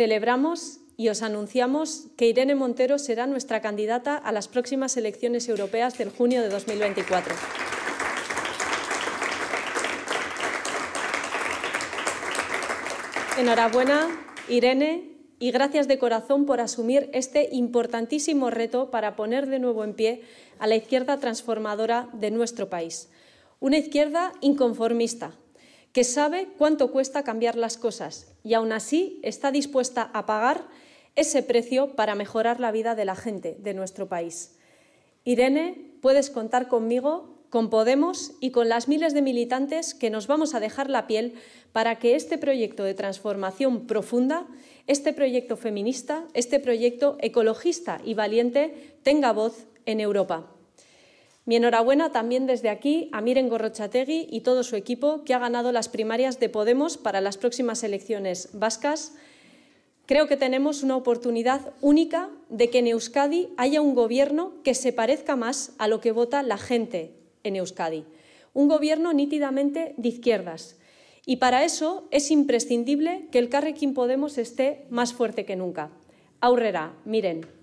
Celebramos y os anunciamos que Irene Montero será nuestra candidata a las próximas elecciones europeas del junio de 2024. Enhorabuena, Irene, y gracias de corazón por asumir este importantísimo reto para poner de nuevo en pie a la izquierda transformadora de nuestro país. Una izquierda inconformista, que sabe cuánto cuesta cambiar las cosas y aún así está dispuesta a pagar ese precio para mejorar la vida de la gente de nuestro país. Irene, puedes contar conmigo, con Podemos y con las miles de militantes que nos vamos a dejar la piel para que este proyecto de transformación profunda, este proyecto feminista, este proyecto ecologista y valiente tenga voz en Europa. Mi enhorabuena también desde aquí a Miren Gorrochategui y todo su equipo que ha ganado las primarias de Podemos para las próximas elecciones vascas. Creo que tenemos una oportunidad única de que en Euskadi haya un gobierno que se parezca más a lo que vota la gente en Euskadi. Un gobierno nítidamente de izquierdas. Y para eso es imprescindible que el Carrequín Podemos esté más fuerte que nunca. Aurrera, miren.